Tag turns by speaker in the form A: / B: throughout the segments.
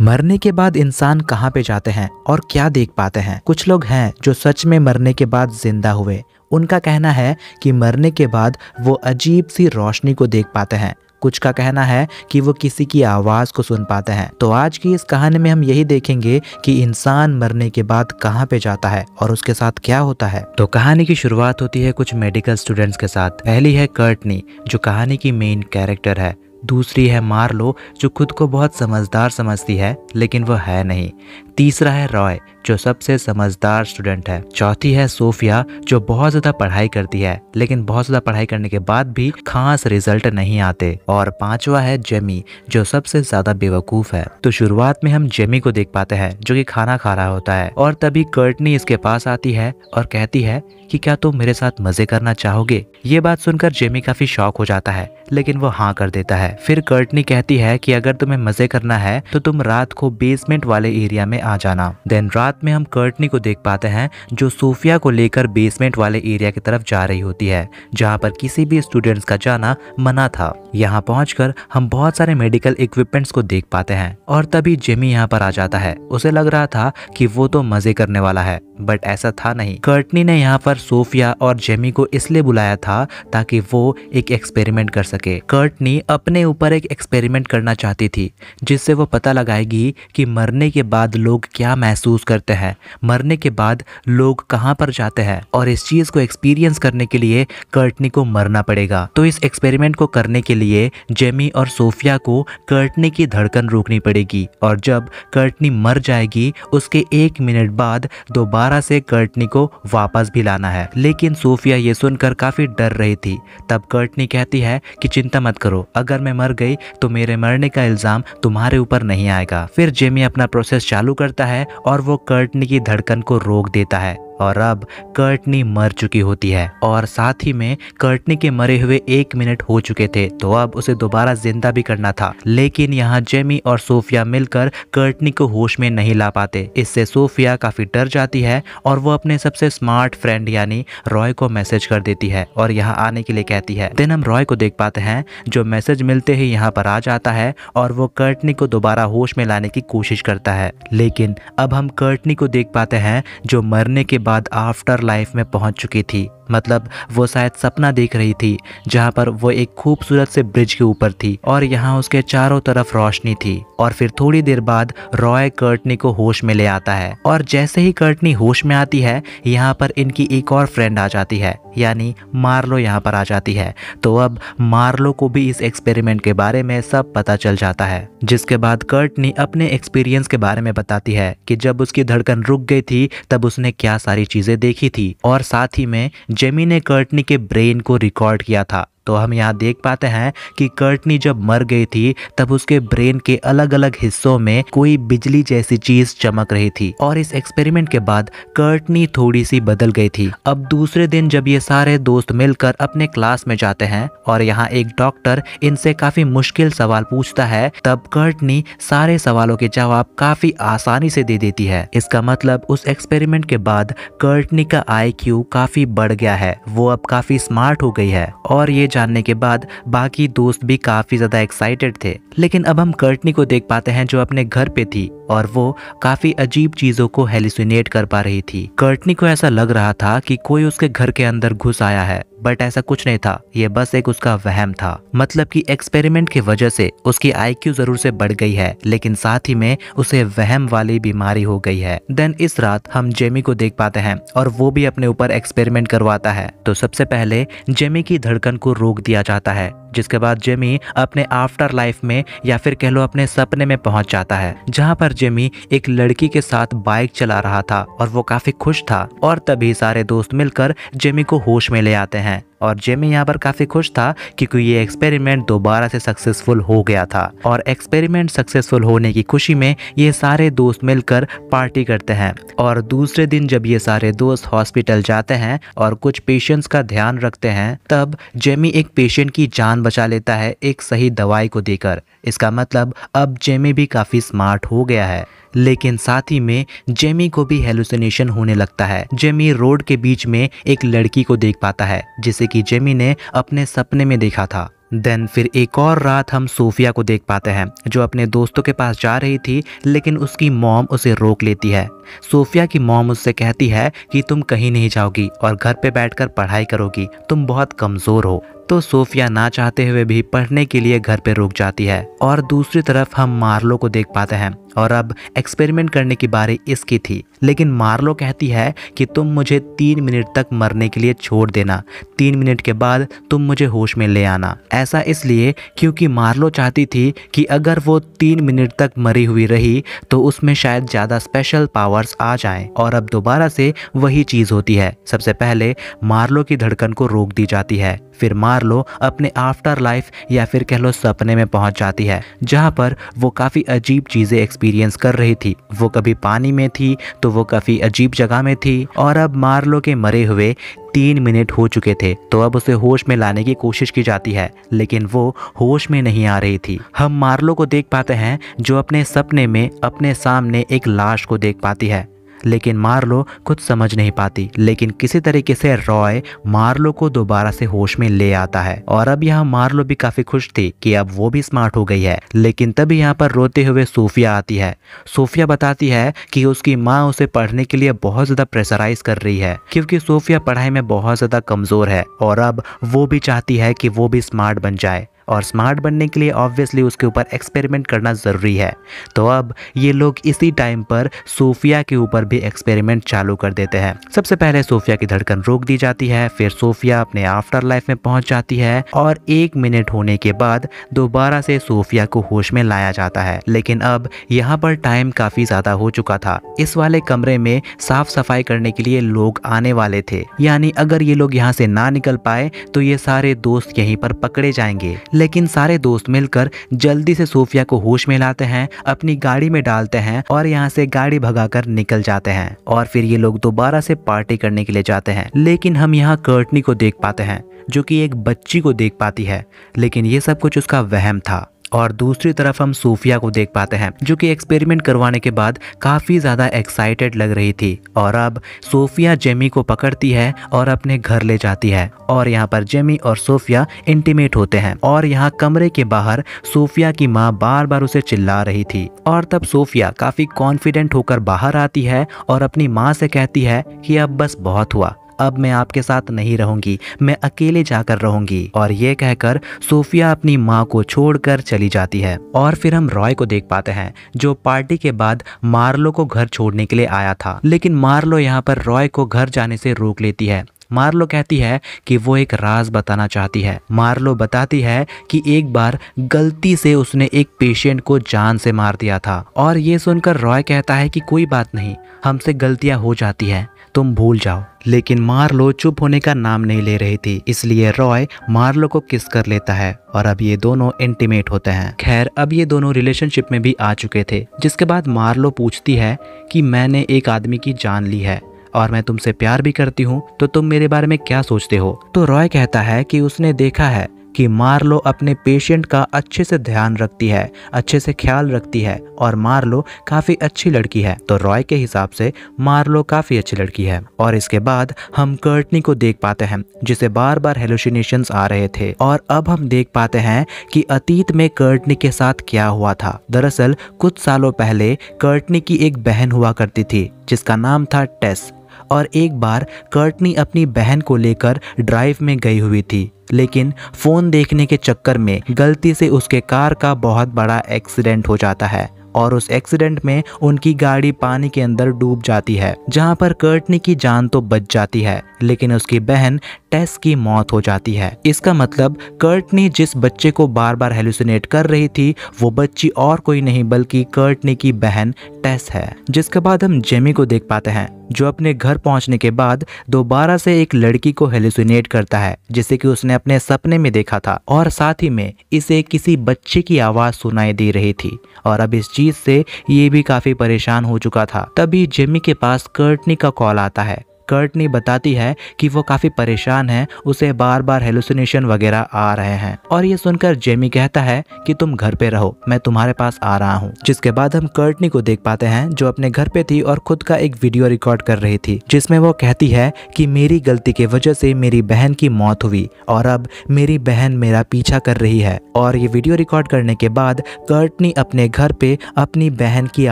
A: मरने के बाद इंसान कहाँ पे जाते हैं और क्या देख पाते हैं कुछ लोग हैं जो सच में मरने के बाद जिंदा हुए उनका कहना है कि मरने के बाद वो अजीब सी रोशनी को देख पाते हैं कुछ का कहना है कि वो किसी की आवाज़ को सुन पाते हैं तो आज की इस कहानी में हम यही देखेंगे कि इंसान मरने के बाद कहाँ पे जाता है और उसके साथ क्या होता है तो कहानी की शुरुआत होती है कुछ मेडिकल स्टूडेंट्स के साथ पहली है कर्टनी जो कहानी की मेन कैरेक्टर है दूसरी है मार्लो जो खुद को बहुत समझदार समझती है लेकिन वह है नहीं तीसरा है रॉय जो सबसे समझदार स्टूडेंट है चौथी है सोफिया जो बहुत ज्यादा पढ़ाई करती है लेकिन बहुत ज्यादा पढ़ाई करने के बाद भी खास रिजल्ट नहीं आते और पांचवा है जेमी जो सबसे ज्यादा बेवकूफ है तो शुरुआत में हम जेमी को देख पाते हैं जो कि खाना खा रहा होता है और तभी कर्टनी इसके पास आती है और कहती है कि क्या तुम तो मेरे साथ मजे करना चाहोगे ये बात सुनकर जेमी काफी शौक हो जाता है लेकिन वो हाँ कर देता है फिर कर्टनी कहती है कि अगर तुम्हें मजे करना है तो तुम रात को बेसमेंट वाले एरिया में आ जाना देन रात में हम कर्टनी को देख पाते हैं जो सोफिया को लेकर बेसमेंट वाले एरिया की तरफ जा रही होती है जहाँ पर किसी भी स्टूडेंट्स का जाना मना था यहाँ पहुँच हम बहुत सारे मेडिकल इक्विपमेंट्स को देख पाते हैं और तभी जेमी यहाँ पर आ जाता है उसे लग रहा था कि वो तो मजे करने वाला है बट ऐसा था नहीं कर्टनी ने यहाँ पर सोफिया और जेमी को इसलिए बुलाया था ताकि वो एक एक्सपेरिमेंट कर सके कर्टनी अपने ऊपर एक एक्सपेरिमेंट करना चाहती थी जिससे वो पता लगाएगी कि मरने के बाद लोग लोग क्या महसूस करते हैं मरने के बाद लोग कहाँ पर जाते हैं और इस चीज़ को एक्सपीरियंस करने के लिए कर्टनी को मरना पड़ेगा तो इस एक्सपेरिमेंट को करने के लिए जेमी और सोफिया को कर्टनी की धड़कन रोकनी पड़ेगी और जब कर्टनी मर जाएगी उसके एक मिनट बाद दोबारा से कर्टनी को वापस भी लाना है लेकिन सोफिया ये सुनकर काफ़ी डर रही थी तब कर्टनी कहती है कि चिंता मत करो अगर मैं मर गई तो मेरे मरने का इल्ज़ाम तुम्हारे ऊपर नहीं आएगा फिर जेमी अपना प्रोसेस चालू कर करता है और वो कर्टनी की धड़कन को रोक देता है और अब कर्टनी मर चुकी होती है और साथ ही में कर्टनी के मरे हुए एक मिनट हो चुके थे तो अब उसे दोबारा जिंदा भी करना था लेकिन यहाँ जेमी और सोफिया मिलकर कर्टनी को होश में नहीं ला पाते इससे सोफिया काफी डर जाती है और वो अपने सबसे स्मार्ट फ्रेंड यानी रॉय को मैसेज कर देती है और यहाँ आने के लिए कहती है देन हम रॉय को देख पाते हैं जो मैसेज मिलते ही यहाँ पर आ जाता है और वो कर्टनी को दोबारा होश में लाने की कोशिश करता है लेकिन अब हम कर्टनी को देख पाते हैं जो मरने के बाद आफ्टर लाइफ में पहुंच चुकी थी मतलब वो शायद सपना देख रही थी जहाँ पर वो एक खूबसूरत से ब्रिज के ऊपर थी और यहाँ उसके चारों तरफ रोशनी थी और फिर थोड़ी देर बाद रॉय कर्टनी को होश में ले आता है और जैसे ही कर्टनी होश में आती है यहाँ पर इनकी एक और फ्रेंड आ जाती है यानी मार्लो यहाँ पर आ जाती है तो अब मार्लो को भी इस एक्सपेरिमेंट के बारे में सब पता चल जाता है जिसके बाद कर्टनी अपने एक्सपीरियंस के बारे में बताती है कि जब उसकी धड़कन रुक गई थी तब उसने क्या सारी चीजें देखी थी और साथ ही में जेमी ने कर्टनी के ब्रेन को रिकॉर्ड किया था तो हम यहाँ देख पाते हैं कि कर्टनी जब मर गई थी तब उसके ब्रेन के अलग अलग हिस्सों में कोई बिजली जैसी चीज चमक रही थी और इस एक्सपेरिमेंट के बाद कर्टनी थोड़ी सी बदल गई थी अब दूसरे दिन जब ये सारे दोस्त मिलकर अपने क्लास में जाते हैं और यहाँ एक डॉक्टर इनसे काफी मुश्किल सवाल पूछता है तब कर्टनी सारे सवालों के जवाब काफी आसानी से दे देती है इसका मतलब उस एक्सपेरिमेंट के बाद कर्टनी का आई काफी बढ़ गया है वो अब काफी स्मार्ट हो गई है और ये जानने के बाद बाकी दोस्त भी काफ़ी ज़्यादा एक्साइटेड थे लेकिन अब हम कर्टनी को देख पाते हैं जो अपने घर पे थी और वो काफी अजीब चीजों को हेलिसिनेट कर पा रही थी कर्टनी को ऐसा लग रहा था कि कोई उसके घर के अंदर घुस आया है बट ऐसा कुछ नहीं था ये बस एक उसका वहम था मतलब कि एक्सपेरिमेंट की वजह से उसकी आईक्यू जरूर से बढ़ गई है लेकिन साथ ही में उसे वहम वाली बीमारी हो गई है देन इस रात हम जेमी को देख पाते हैं और वो भी अपने ऊपर एक्सपेरिमेंट करवाता है तो सबसे पहले जेमी की धड़कन को रोक दिया जाता है जिसके बाद जेमी अपने आफ्टर लाइफ में या फिर कह लो अपने सपने में पहुंच जाता है जहां पर जेमी एक लड़की के साथ बाइक चला रहा था और वो काफी खुश था और तभी सारे दोस्त मिलकर जेमी को होश में ले आते हैं और जेमी यहाँ पर काफ़ी खुश था क्योंकि ये एक्सपेरिमेंट दोबारा से सक्सेसफुल हो गया था और एक्सपेरिमेंट सक्सेसफुल होने की खुशी में ये सारे दोस्त मिलकर पार्टी करते हैं और दूसरे दिन जब ये सारे दोस्त हॉस्पिटल जाते हैं और कुछ पेशेंट्स का ध्यान रखते हैं तब जेमी एक पेशेंट की जान बचा लेता है एक सही दवाई को देकर इसका मतलब अब जेमी भी काफ़ी स्मार्ट हो गया है लेकिन साथ ही में जेमी को भी हेलुसिनेशन होने लगता है जेमी रोड के बीच में एक लड़की को देख पाता है जिसे कि जेमी ने अपने सपने में देखा था देन फिर एक और रात हम सोफिया को देख पाते हैं जो अपने दोस्तों के पास जा रही थी लेकिन उसकी मॉम उसे रोक लेती है सोफिया की मॉम उससे कहती है कि तुम कहीं नहीं जाओगी और घर पे बैठकर पढ़ाई करोगी तुम बहुत कमज़ोर हो तो सोफिया ना चाहते हुए भी पढ़ने के लिए घर पर रुक जाती है और दूसरी तरफ हम मार्लो को देख पाते हैं और अब एक्सपेरिमेंट करने की बारी इसकी थी लेकिन मार्लो कहती है कि तुम मुझे तीन मिनट तक मरने के लिए छोड़ देना तीन मिनट के बाद तुम मुझे होश में ले आना ऐसा इसलिए क्योंकि मार्लो चाहती थी कि अगर वो तीन मिनट तक मरी हुई रही तो उसमें शायद ज़्यादा स्पेशल पावर्स आ जाएं और अब दोबारा से वही चीज़ होती है सबसे पहले मार्लो की धड़कन को रोक दी जाती है फिर मार मार लो अपने आफ्टर लाइफ या फिर कह लो सपने में पहुंच जाती है जहां पर वो काफ़ी अजीब चीज़ें एक्सपीरियंस कर रही थी वो कभी पानी में थी तो वो काफ़ी अजीब जगह में थी और अब मार्लो के मरे हुए तीन मिनट हो चुके थे तो अब उसे होश में लाने की कोशिश की जाती है लेकिन वो होश में नहीं आ रही थी हम मार्लो को देख पाते हैं जो अपने सपने में अपने सामने एक लाश को देख पाती है लेकिन मार्लो कुछ समझ नहीं पाती लेकिन किसी तरीके से रॉय मार्लो को दोबारा से होश में ले आता है और अब यहाँ मार्लो भी काफी खुश थी कि अब वो भी स्मार्ट हो गई है लेकिन तभी यहाँ पर रोते हुए सोफिया आती है सोफिया बताती है कि उसकी माँ उसे पढ़ने के लिए बहुत ज्यादा प्रेशराइज कर रही है क्योंकि सोफिया पढ़ाई में बहुत ज्यादा कमजोर है और अब वो भी चाहती है कि वो भी स्मार्ट बन जाए और स्मार्ट बनने के लिए ऑब्वियसली उसके ऊपर एक्सपेरिमेंट करना ज़रूरी है तो अब ये लोग इसी टाइम पर सोफिया के ऊपर भी एक्सपेरिमेंट चालू कर देते हैं सबसे पहले सोफिया की धड़कन रोक दी जाती है फिर सोफिया अपने आफ्टर लाइफ में पहुंच जाती है और एक मिनट होने के बाद दोबारा से सोफिया को होश में लाया जाता है लेकिन अब यहाँ पर टाइम काफ़ी ज़्यादा हो चुका था इस वाले कमरे में साफ सफाई करने के लिए लोग आने वाले थे यानी अगर ये लोग यहाँ से ना निकल पाए तो ये सारे दोस्त यहीं पर पकड़े जाएंगे लेकिन सारे दोस्त मिलकर जल्दी से सोफिया को होश में लाते हैं अपनी गाड़ी में डालते हैं और यहाँ से गाड़ी भगा निकल जाते हैं और फिर ये लोग दोबारा से पार्टी करने के लिए जाते हैं लेकिन हम यहाँ कर्टनी को देख पाते हैं जो कि एक बच्ची को देख पाती है लेकिन ये सब कुछ उसका वहम था और दूसरी तरफ हम सूफिया को देख पाते हैं जो कि एक्सपेरिमेंट करवाने के बाद काफ़ी ज़्यादा एक्साइटेड लग रही थी और अब सोफिया जेमी को पकड़ती है और अपने घर ले जाती है और यहाँ पर जेमी और सोफिया इंटीमेट होते हैं और यहाँ कमरे के बाहर सोफिया की माँ बार बार उसे चिल्ला रही थी और तब सोफिया काफ़ी कॉन्फिडेंट होकर बाहर आती है और अपनी माँ से कहती है कि अब बस बहुत हुआ अब मैं आपके साथ नहीं रहूंगी मैं अकेले जाकर रहूंगी और ये कहकर सोफिया अपनी माँ को छोड़कर चली जाती है और फिर हम रॉय को देख पाते हैं जो पार्टी के बाद मार्लो को घर छोड़ने के लिए आया था लेकिन मार्लो यहाँ पर रॉय को घर जाने से रोक लेती है मार्लो कहती है कि वो एक राज बताना चाहती है मार्लो बताती है कि एक बार गलती से उसने एक पेशेंट को जान से मार दिया था और ये सुनकर रॉय कहता है कि कोई बात नहीं हमसे गलतियां हो जाती है तुम भूल जाओ लेकिन मार्लो चुप होने का नाम नहीं ले रही थी इसलिए रॉय मार्लो को किस कर लेता है और अब ये दोनों इंटीमेट होते हैं खैर अब ये दोनों रिलेशनशिप में भी आ चुके थे जिसके बाद मार्लो पूछती है कि मैंने एक आदमी की जान ली है और मैं तुमसे प्यार भी करती हूँ तो तुम मेरे बारे में क्या सोचते हो तो रॉय कहता है कि उसने देखा है कि मार्लो अपने पेशेंट का अच्छे से ध्यान रखती है अच्छे से ख्याल रखती है और मार्लो काफ़ी अच्छी लड़की है तो रॉय के हिसाब से मार्लो काफ़ी अच्छी लड़की है और इसके बाद हम कर्टनी को देख पाते हैं जिसे बार बार हेलोशिनेशन आ रहे थे और अब हम देख पाते हैं कि अतीत में कर्टनी के साथ क्या हुआ था दरअसल कुछ सालों पहले कर्टनी की एक बहन हुआ करती थी जिसका नाम था टेस और एक बार कर्टनी अपनी बहन को लेकर ड्राइव में गई हुई थी लेकिन फ़ोन देखने के चक्कर में गलती से उसके कार का बहुत बड़ा एक्सीडेंट हो जाता है और उस एक्सीडेंट में उनकी गाड़ी पानी के अंदर डूब जाती है जहां पर कर्टनी की जान तो बच जाती है लेकिन उसकी बहन टेस की मौत हो जाती है इसका मतलब कर्टनी जिस बच्चे को बार बार हेलुसिनेट कर रही थी वो बच्ची और कोई नहीं बल्कि कर्टनी की बहन टेस है जिसके बाद हम जेमी को देख पाते हैं जो अपने घर पहुंचने के बाद दोबारा से एक लड़की को हेलिसिनेट करता है जिसे कि उसने अपने सपने में देखा था और साथ ही में इसे किसी बच्चे की आवाज़ सुनाई दे रही थी और अब इस चीज़ से ये भी काफ़ी परेशान हो चुका था तभी जेमी के पास कर्टनी का कॉल आता है कर्टनी बताती है कि वो काफ़ी परेशान है उसे बार बार हेलुसिनेशन वगैरह आ रहे हैं और ये सुनकर जेमी कहता है कि तुम घर पे रहो मैं तुम्हारे पास आ रहा हूँ जिसके बाद हम कर्टनी को देख पाते हैं जो अपने घर पे थी और खुद का एक वीडियो रिकॉर्ड कर रही थी जिसमे वो कहती है की मेरी गलती की वजह से मेरी बहन की मौत हुई और अब मेरी बहन मेरा पीछा कर रही है और ये वीडियो रिकॉर्ड करने के बाद कर्टनी अपने घर पे अपनी बहन की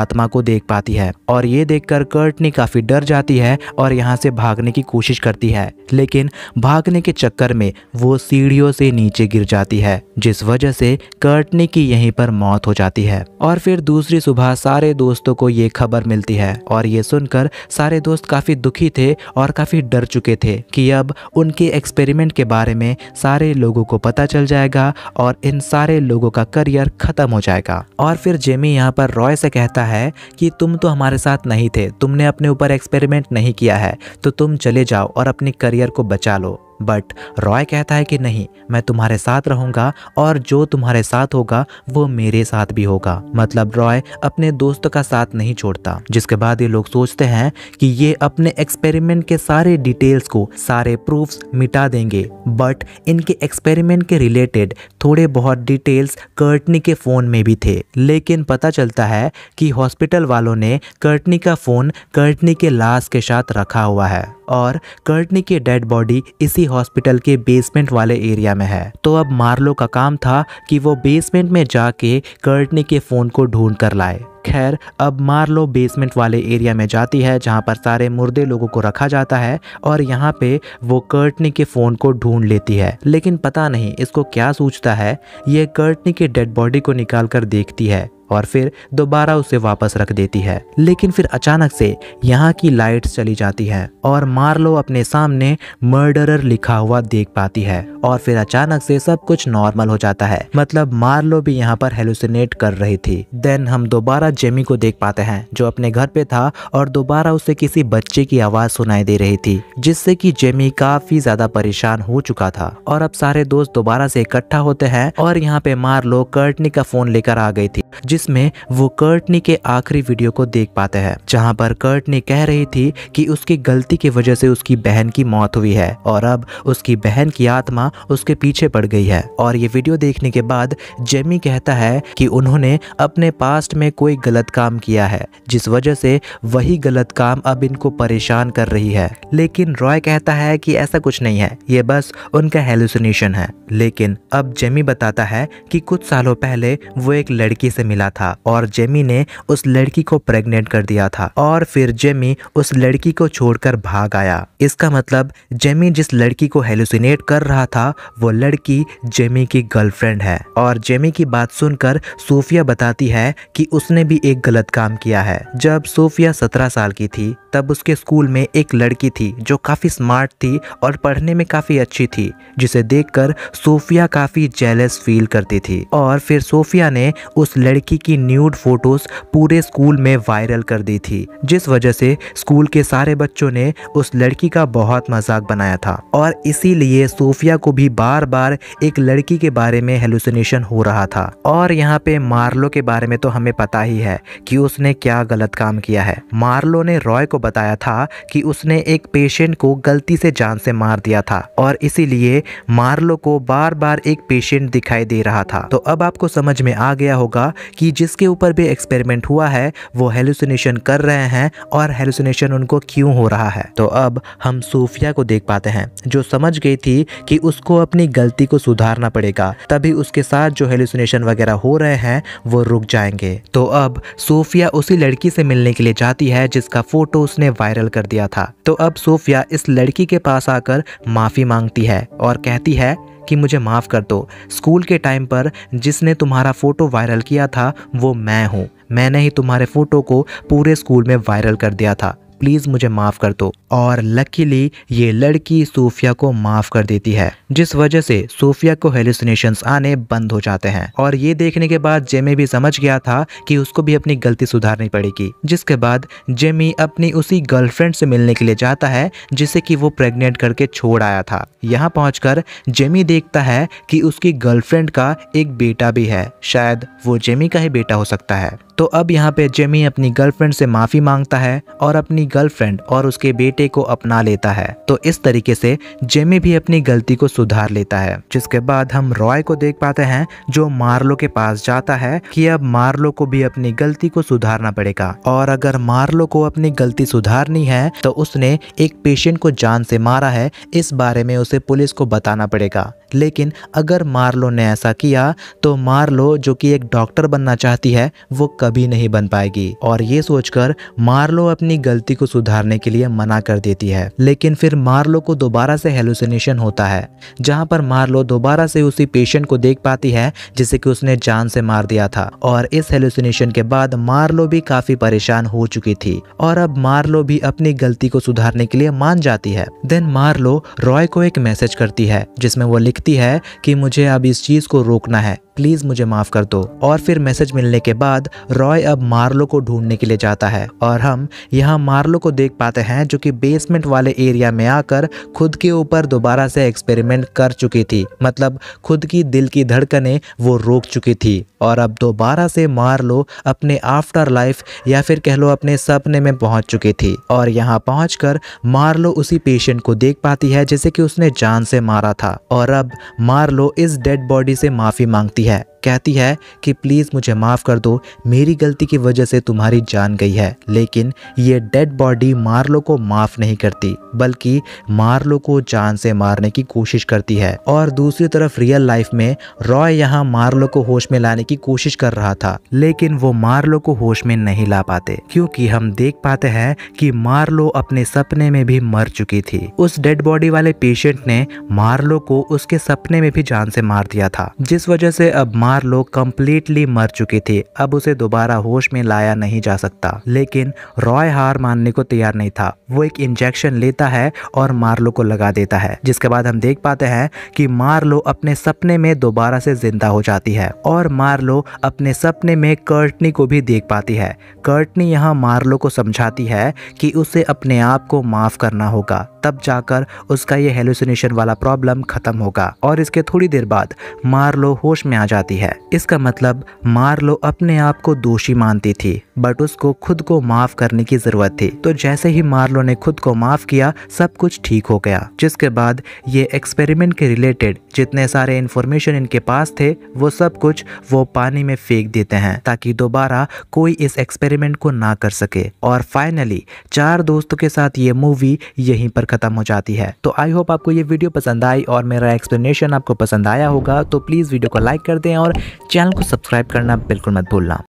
A: आत्मा को देख पाती है और ये देखकर कर्टनी काफी डर जाती है और यहाँ यहाँ से भागने की कोशिश करती है लेकिन भागने के चक्कर में वो सीढ़ियों से नीचे गिर जाती है जिस वजह से कर्टनी की यहीं पर मौत हो जाती है और फिर दूसरी सुबह सारे दोस्तों को ये खबर मिलती है और ये सुनकर सारे दोस्त काफ़ी दुखी थे और काफ़ी डर चुके थे कि अब उनके एक्सपेरिमेंट के बारे में सारे लोगों को पता चल जाएगा और इन सारे लोगों का करियर ख़त्म हो जाएगा और फिर जेमी यहाँ पर रॉय से कहता है कि तुम तो हमारे साथ नहीं थे तुमने अपने ऊपर एक्सपेरिमेंट नहीं किया है तो तुम चले जाओ और अपने करियर को बचा लो बट रॉय कहता है कि नहीं मैं तुम्हारे साथ रहूंगा और जो तुम्हारे साथ होगा वो मेरे साथ भी होगा मतलब रॉय अपने दोस्त का साथ नहीं छोड़ता जिसके बाद ये लोग सोचते हैं कि ये अपने एक्सपेरिमेंट के सारे डिटेल्स को सारे प्रूफ्स मिटा देंगे बट इनके एक्सपेरिमेंट के रिलेटेड थोड़े बहुत डिटेल्स कर्टनी के फ़ोन में भी थे लेकिन पता चलता है कि हॉस्पिटल वालों ने कर्टनी का फ़ोन कर्टनी के लाश के साथ रखा हुआ है और कर्टनी की डेड बॉडी इसी हॉस्पिटल के बेसमेंट वाले एरिया में है तो अब मार्लो का काम था कि वो बेसमेंट में जाके कर्टनी के फ़ोन को ढूंढ कर लाए खैर अब मार्लो बेसमेंट वाले एरिया में जाती है जहाँ पर सारे मुर्दे लोगों को रखा जाता है और यहाँ पे वो कर्टनी के फ़ोन को ढूंढ लेती है लेकिन पता नहीं इसको क्या सोचता है ये कर्टनी के डेड बॉडी को निकाल कर देखती है और फिर दोबारा उसे वापस रख देती है लेकिन फिर अचानक से यहाँ की लाइट्स चली जाती है और मार्लो अपने सामने मर्डरर लिखा हुआ देख पाती है और फिर अचानक से सब कुछ नॉर्मल हो जाता है मतलब मार्लो भी यहाँ पर हेलुसिनेट कर रही थी देन हम दोबारा जेमी को देख पाते हैं जो अपने घर पे था और दोबारा उसे किसी बच्चे की आवाज सुनाई दे रही थी जिससे की जेमी काफी ज्यादा परेशान हो चुका था और अब सारे दोस्त दोबारा से इकट्ठा होते हैं और यहाँ पे मार्लो कर्टनी का फोन लेकर आ गई थी जिसमें वो कर्टनी के आखिरी वीडियो को देख पाते हैं जहाँ पर कर्टनी कह रही थी कि उसकी गलती की वजह से उसकी बहन की मौत हुई है और अब उसकी बहन की आत्मा उसके पीछे पड़ गई है और ये वीडियो देखने के बाद जेमी कहता है कि उन्होंने अपने पास्ट में कोई गलत काम किया है जिस वजह से वही गलत काम अब इनको परेशान कर रही है लेकिन रॉय कहता है कि ऐसा कुछ नहीं है ये बस उनका हेलुसिनेशन है लेकिन अब जेमी बताता है कि कुछ सालों पहले वो एक लड़की से मिला मिला था और जेमी ने उस लड़की को प्रेग्नेंट कर दिया था और फिर जेमी उस लड़की को छोड़कर भाग आया इसका मतलब जेमी जिस लड़की को हेलुसिनेट कर रहा था वो लड़की जेमी की गर्लफ्रेंड है और जेमी की बात सुनकर सोफिया बताती है कि उसने भी एक गलत काम किया है जब सोफिया सत्रह साल की थी तब उसके स्कूल में एक लड़की थी जो काफ़ी स्मार्ट थी और पढ़ने में काफ़ी अच्छी थी जिसे देखकर सोफिया काफ़ी जेलस फील करती थी और फिर सोफिया ने उस लड़की लड़की की न्यूड फोटोज पूरे स्कूल में वायरल कर दी थी जिस वजह से स्कूल के सारे बच्चों ने उस लड़की का बहुत मजाक बनाया था और इसीलिए सोफिया को भी बार बार एक लड़की के बारे में हेलुसिनेशन हो रहा था और यहाँ पे मार्लो के बारे में तो हमें पता ही है कि उसने क्या गलत काम किया है मार्लो ने रॉय को बताया था कि उसने एक पेशेंट को गलती से जान से मार दिया था और इसीलिए मार्लो को बार बार एक पेशेंट दिखाई दे रहा था तो अब आपको समझ में आ गया होगा कि कि जिसके ऊपर भी एक्सपेरिमेंट हुआ है वो हेलुसिनेशन कर रहे हैं और हेलुसिनेशन उनको क्यों हो रहा है तो अब हम सूफिया को देख पाते हैं जो समझ गई थी कि उसको अपनी गलती को सुधारना पड़ेगा तभी उसके साथ जो हेलुसिनेशन वगैरह हो रहे हैं वो रुक जाएंगे तो अब सोफिया उसी लड़की से मिलने के लिए जाती है जिसका फोटो उसने वायरल कर दिया था तो अब सोफिया इस लड़की के पास आकर माफी मांगती है और कहती है कि मुझे माफ़ कर दो स्कूल के टाइम पर जिसने तुम्हारा फ़ोटो वायरल किया था वो मैं हूँ मैंने ही तुम्हारे फ़ोटो को पूरे स्कूल में वायरल कर दिया था प्लीज़ मुझे माफ़ कर दो और लकीली ये लड़की सोफिया को माफ़ कर देती है जिस वजह से सोफिया को हेलुसिनेशंस आने बंद हो जाते हैं और ये देखने के बाद जेमी भी समझ गया था कि उसको भी अपनी गलती सुधारनी पड़ेगी जिसके बाद जेमी अपनी उसी गर्लफ्रेंड से मिलने के लिए जाता है जिसे कि वो प्रेग्नेंट करके छोड़ आया था यहाँ पहुँच जेमी देखता है कि उसकी गर्लफ्रेंड का एक बेटा भी है शायद वो जेमी का ही बेटा हो सकता है तो अब यहाँ पे जेमी अपनी गर्लफ्रेंड से माफी मांगता है और अपनी गर्लफ्रेंड और उसके बेटे को अपना लेता है तो इस तरीके से जेमी भी अपनी गलती को सुधार लेता है जिसके बाद हम रॉय को देख पाते हैं जो मार्लो के पास जाता है कि अब मार्लो को भी अपनी गलती को सुधारना पड़ेगा और अगर मार्लो को अपनी गलती सुधारनी है तो उसने एक पेशेंट को जान से मारा है इस बारे में उसे पुलिस को बताना पड़ेगा लेकिन अगर मार्लो ने ऐसा किया तो मार्लो जो कि एक डॉक्टर बनना चाहती है वो कर कभी नहीं बन पाएगी और ये सोचकर मार्लो अपनी गलती को सुधारने के लिए मना कर देती है लेकिन फिर मार्लो को दोबारा से हेलुसिनेशन होता है जहाँ पर मार्लो दोबारा से उसी पेशेंट को देख पाती है जिसे कि उसने जान से मार दिया था और इस हेलुसिनेशन के बाद मार्लो भी काफी परेशान हो चुकी थी और अब मार्लो भी अपनी गलती को सुधारने के लिए मान जाती है देन मार्लो रॉय को एक मैसेज करती है जिसमें वो लिखती है कि मुझे अब इस चीज को रोकना है प्लीज मुझे माफ कर दो और फिर मैसेज मिलने के बाद रॉय अब मार्लो को ढूंढने के लिए जाता है और हम यहाँ मार्लो को देख पाते हैं जो कि बेसमेंट वाले एरिया में आकर खुद के ऊपर दोबारा से एक्सपेरिमेंट कर चुकी थी मतलब खुद की दिल की धड़कने वो रोक चुकी थी और अब दोबारा से मार्लो अपने आफ्टर लाइफ या फिर कह लो अपने सपने में पहुंच चुकी थी और यहाँ पहुंचकर मार्लो उसी पेशेंट को देख पाती है जैसे कि उसने जान से मारा था और अब मार्लो इस डेड बॉडी से माफी मांगती pihak. कहती है कि प्लीज़ मुझे माफ़ कर दो मेरी गलती की वजह से तुम्हारी जान गई है लेकिन ये डेड बॉडी मार्लो को माफ़ नहीं करती बल्कि मार्लो को जान से मारने की कोशिश करती है और दूसरी तरफ रियल लाइफ में रॉय यहाँ मार्लो को होश में लाने की कोशिश कर रहा था लेकिन वो मार्लो को होश में नहीं ला पाते क्योंकि हम देख पाते हैं कि मार्लो अपने सपने में भी मर चुकी थी उस डेड बॉडी वाले पेशेंट ने मार्लो को उसके सपने में भी जान से मार दिया था जिस वजह से अब मार चार लोग कम्प्लीटली मर चुके थे अब उसे दोबारा होश में लाया नहीं जा सकता लेकिन रॉय हार मानने को तैयार नहीं था वो एक इंजेक्शन लेता है और मार्लो को लगा देता है जिसके बाद हम देख पाते हैं कि मार्लो अपने सपने में दोबारा से जिंदा हो जाती है और मार्लो अपने सपने में कर्टनी को भी देख पाती है कर्टनी यहाँ मार्लो को समझाती है कि उसे अपने आप को माफ करना होगा तब जाकर उसका ये हेलुसिनेशन वाला प्रॉब्लम खत्म होगा और इसके थोड़ी देर बाद मार्लो होश में आ जाती है है इसका मतलब मार्लो अपने आप को दोषी मानती थी बट उसको खुद को माफ करने की जरूरत थी तो जैसे ही मार्लो ने खुद को माफ किया सब कुछ ठीक हो गया जिसके बाद ये एक्सपेरिमेंट के रिलेटेड जितने सारे इन्फॉर्मेशन इनके पास थे वो सब कुछ वो पानी में फेंक देते हैं ताकि दोबारा कोई इस एक्सपेरिमेंट को ना कर सके और फाइनली चार दोस्तों के साथ ये मूवी यहीं पर खत्म हो जाती है तो आई होप आपको ये वीडियो पसंद आई और मेरा एक्सप्लेनेशन आपको पसंद आया होगा तो प्लीज़ वीडियो को लाइक कर दें और चैनल को सब्सक्राइब करना बिल्कुल मत भूलना